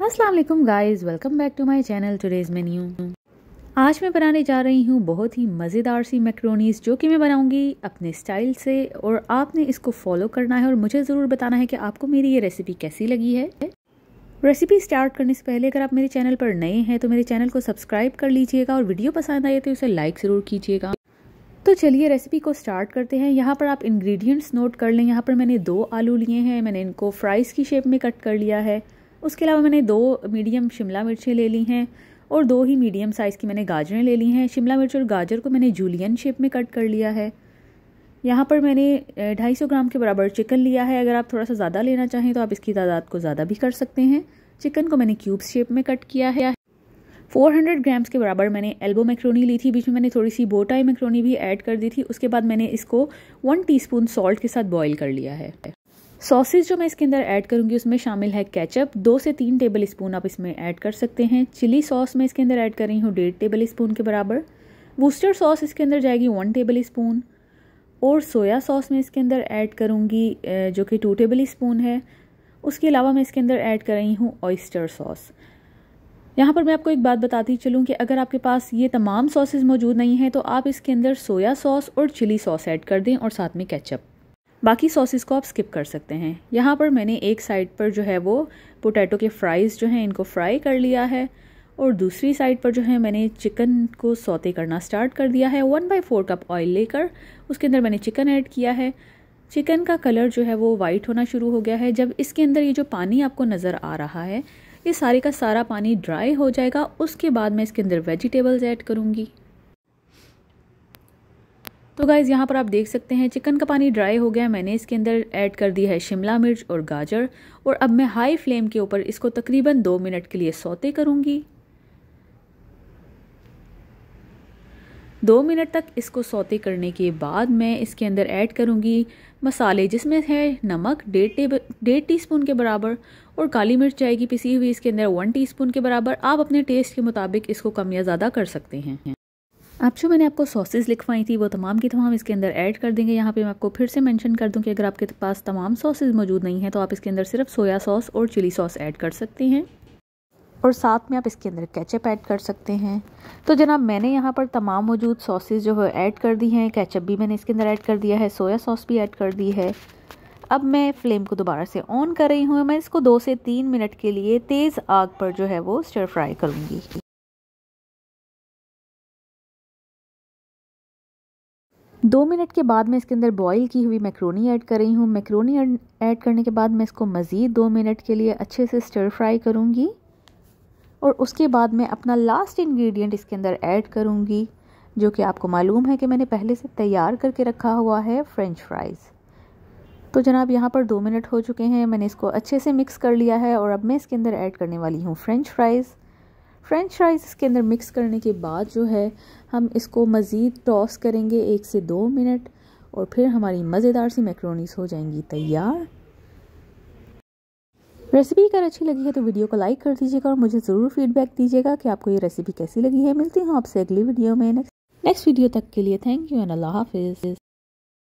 Aslam guys welcome back to my channel today's menu आज मैं बनाने जा रही हूँ बहुत ही मज़ेदार सी मैक्रोनीस जो कि मैं बनाऊँगी अपने स्टाइल से और आपने इसको फॉलो करना है और मुझे ज़रूर बताना है कि आपको मेरी ये रेसिपी कैसी लगी है रेसिपी स्टार्ट करने से पहले अगर आप मेरे चैनल पर नए हैं तो मेरे चैनल को सब्सक्राइब कर लीजिएगा और वीडियो पसंद आए तो उसे लाइक ज़रूर कीजिएगा तो चलिए रेसिपी को स्टार्ट करते हैं यहाँ पर आप इंग्रेडिएंट्स नोट कर लें यहाँ पर मैंने दो आलू लिए हैं मैंने इनको फ्राइज़ की शेप में कट कर लिया है उसके अलावा मैंने दो मीडियम शिमला मिर्चें ले ली हैं और दो ही मीडियम साइज़ की मैंने गाजरें ले ली हैं शिमला मिर्च और गाजर को मैंने जूलियन शेप में कट कर लिया है यहाँ पर मैंने ढाई सौ ग्राम के बराबर चिकन लिया है अगर आप थोड़ा सा ज़्यादा लेना चाहें तो आप इसकी तादाद को ज़्यादा भी कर सकते हैं चिकन को मैंने क्यूब शेप में कट किया है 400 ग्राम्स के बराबर मैंने एल्बो मैक्रोनी ली थी बीच में मैंने थोड़ी सी बोटाई मैक्रोनी भी ऐड कर दी थी उसके बाद मैंने इसको वन टी सॉल्ट के साथ बॉयल कर लिया है सॉसेज जो मैं इसके अंदर ऐड करूँगी उसमें शामिल है केचप दो से तीन टेबल स्पून आप इसमें ऐड कर सकते हैं चिली सॉस मैं इसके अंदर ऐड कर रही हूँ डेढ़ टेबल स्पून के बराबर वूस्टर सॉस इसके अंदर जाएगी वन टेबल स्पून और सोया सॉस मैं इसके अंदर ऐड करूँगी जो कि टू टेबल स्पून है उसके अलावा मैं इसके अंदर ऐड कर रही हूँ ऑइस्टर सॉस यहाँ पर मैं आपको एक बात बताती चलूँ कि अगर आपके पास ये तमाम सॉसेज मौजूद नहीं हैं तो आप इसके अंदर सोया सॉस और चिली सॉस ऐड कर दें और साथ में कैचअप बाकी सॉसेस को आप स्किप कर सकते हैं यहाँ पर मैंने एक साइड पर जो है वो पोटैटो के फ्राइज़ जो हैं इनको फ्राई कर लिया है और दूसरी साइड पर जो है मैंने चिकन को सौते करना स्टार्ट कर दिया है one by four cup oil लेकर उसके अंदर मैंने चिकन ऐड किया है चिकन का कलर जो है वो वाइट होना शुरू हो गया है जब इसके अंदर ये जो पानी आपको नज़र आ रहा है ये सारे का सारा पानी ड्राई हो जाएगा उसके बाद मैं इसके अंदर वेजिटेबल्स ऐड करूँगी तो गाइज़ यहाँ पर आप देख सकते हैं चिकन का पानी ड्राई हो गया मैंने इसके अंदर ऐड कर दिया है शिमला मिर्च और गाजर और अब मैं हाई फ्लेम के ऊपर इसको तकरीबन दो मिनट के लिए सौते करूँगी दो मिनट तक इसको सौते करने के बाद मैं इसके अंदर ऐड करूँगी मसाले जिसमें है नमक डेढ़ टेबल डेढ़ टीस्पून के बराबर और काली मिर्च जाएगी पिसी हुई इसके अंदर वन टीस्पून के बराबर आप अपने टेस्ट के मुताबिक इसको कम या ज़्यादा कर सकते हैं आप जो मैंने आपको सॉसेज लिखवाई थी वो तमाम की तमाम इसके अंदर ऐड कर देंगे यहाँ पे मैं आपको फिर से मेंशन कर दूँ कि अगर आपके पास तमाम सॉसेज मौजूद नहीं है तो आप इसके अंदर सिर्फ सोया सॉस और चिली सॉस ऐड कर सकते हैं और साथ में आप इसके अंदर कैचअप ऐड कर सकते हैं तो जनाब मैंने यहाँ पर तमाम मौजूद सॉसेज जो है ऐड कर दी हैं कैचअप भी मैंने इसके अंदर ऐड कर दिया है सोया सॉस भी ऐड कर दी है अब मैं फ्लेम को दोबारा से ऑन कर रही हूँ मैं इसको दो से तीन मिनट के लिए तेज़ आग पर जो है वो स्टर फ्राई करूँगी दो मिनट के बाद मैं इसके अंदर बॉईल की हुई मैक्रोनी ऐड कर रही हूँ मैक्रोनी ऐड करने के बाद मैं इसको मज़ीद दो मिनट के लिए अच्छे से स्टर फ्राई करूँगी और उसके बाद मैं अपना लास्ट इंग्रेडिएंट इसके अंदर ऐड करूँगी जो कि आपको मालूम है कि मैंने पहले से तैयार करके रखा हुआ है फ्रेंच फ्राइज़ तो जनाब यहाँ पर दो मिनट हो चुके हैं मैंने इसको अच्छे से मिक्स कर लिया है और अब मैं इसके अंदर ऐड करने वाली हूँ फ्रेंच फ्राइज़ फ्रेंच फ्राइज़ इसके अंदर मिक्स करने के बाद जो है हम इसको मज़ीद टॉस करेंगे एक से दो मिनट और फिर हमारी मज़ेदार सी मैक्रोनीस हो जाएंगी तैयार रेसिपी अगर अच्छी लगी है तो वीडियो को लाइक कर दीजिएगा और मुझे ज़रूर फीडबैक दीजिएगा कि आपको ये रेसिपी कैसी लगी है मिलती हूँ आपसे अगली वीडियो में नेक्स्ट नेक्स्ट वीडियो तक के लिए थैंक यू एंड अल्लाह हाफिज़